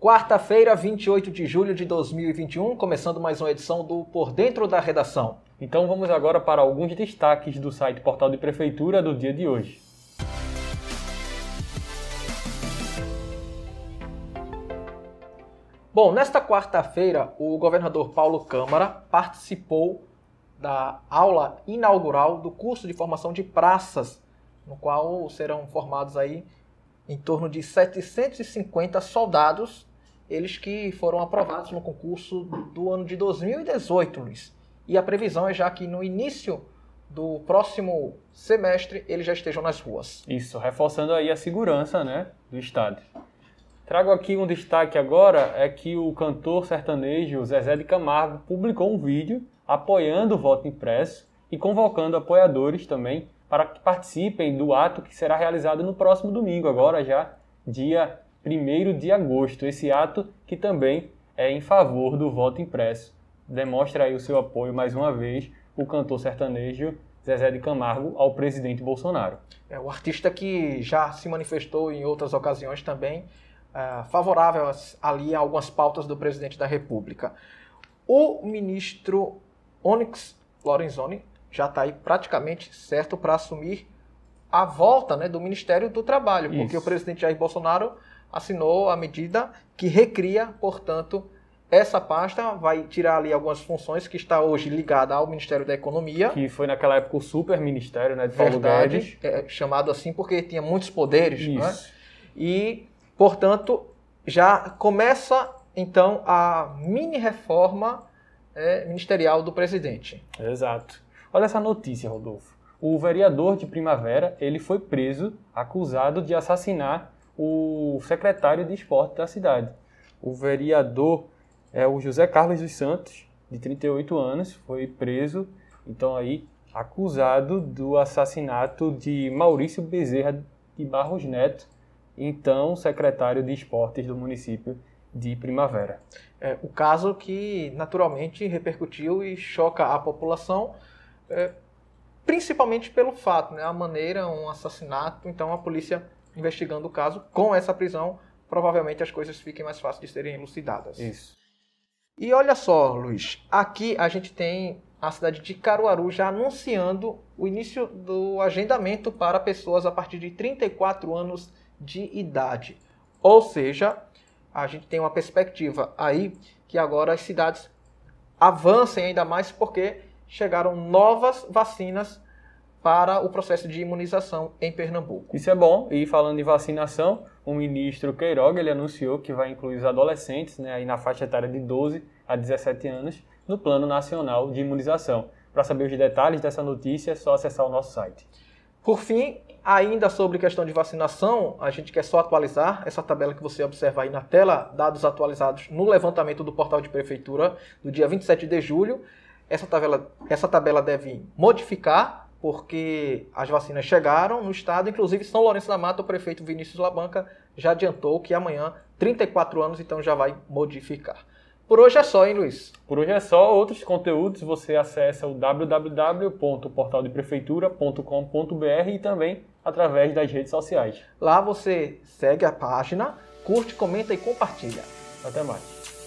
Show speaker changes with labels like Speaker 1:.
Speaker 1: Quarta-feira, 28 de julho de 2021, começando mais uma edição do Por Dentro da
Speaker 2: Redação. Então vamos agora para alguns destaques do site Portal de Prefeitura do dia de hoje.
Speaker 1: Bom, nesta quarta-feira, o governador Paulo Câmara participou da aula inaugural do curso de formação de praças, no qual serão formados aí em torno de 750 soldados eles que foram aprovados no concurso do ano de 2018, Luiz. E a previsão é já que no início do próximo semestre eles já estejam nas
Speaker 2: ruas. Isso, reforçando aí a segurança né, do Estado. Trago aqui um destaque agora, é que o cantor sertanejo Zezé de Camargo publicou um vídeo apoiando o voto impresso e convocando apoiadores também para que participem do ato que será realizado no próximo domingo, agora já, dia 1 de agosto. Esse ato que também é em favor do voto impresso. Demonstra aí o seu apoio mais uma vez o cantor sertanejo Zezé de Camargo ao presidente Bolsonaro. É o artista que já se manifestou em outras ocasiões também uh, favorável
Speaker 1: ali a algumas pautas do presidente da República. O ministro Onyx Lorenzoni já está aí praticamente certo para assumir a volta né, do Ministério do Trabalho, porque Isso. o presidente Jair Bolsonaro assinou a medida que recria, portanto, essa pasta vai tirar ali algumas funções que está hoje ligada ao Ministério da Economia. Que
Speaker 2: foi naquela época o super ministério, né? De Paulo Verdade, Guedes.
Speaker 1: É, chamado assim porque tinha muitos poderes. Né? Isso. Né? E, portanto, já começa então a mini reforma é, ministerial do
Speaker 2: presidente. Exato. Olha essa notícia, Rodolfo o vereador de Primavera ele foi preso, acusado de assassinar o secretário de esporte da cidade. O vereador é o José Carlos dos Santos, de 38 anos, foi preso, então aí acusado do assassinato de Maurício Bezerra de Barros Neto, então secretário de esportes do município de Primavera. É, o caso que naturalmente repercutiu e choca
Speaker 1: a população. É principalmente pelo fato, né? A maneira, um assassinato, então a polícia investigando o caso com essa prisão, provavelmente as coisas fiquem mais fáceis de serem elucidadas. Isso. E olha só, Luiz, aqui a gente tem a cidade de Caruaru já anunciando o início do agendamento para pessoas a partir de 34 anos de idade. Ou seja, a gente tem uma perspectiva aí que agora as cidades avancem ainda mais porque chegaram novas vacinas para o processo de imunização em
Speaker 2: Pernambuco. Isso é bom. E falando em vacinação, o ministro Queiroga ele anunciou que vai incluir os adolescentes, né, aí na faixa etária de 12 a 17 anos, no Plano Nacional de Imunização. Para saber os detalhes dessa notícia, é só acessar o nosso site. Por fim,
Speaker 1: ainda sobre questão de vacinação, a gente quer só atualizar essa tabela que você observa aí na tela, dados atualizados no levantamento do portal de prefeitura do dia 27 de julho. Essa tabela, essa tabela deve modificar, porque as vacinas chegaram no estado, inclusive São Lourenço da Mata, o prefeito Vinícius Labanca já adiantou que amanhã, 34 anos,
Speaker 2: então já vai modificar. Por hoje é só, hein, Luiz? Por hoje é só. Outros conteúdos você acessa o www.portaldeprefeitura.com.br e também através das redes sociais. Lá você segue a página, curte, comenta e compartilha.
Speaker 1: Até mais.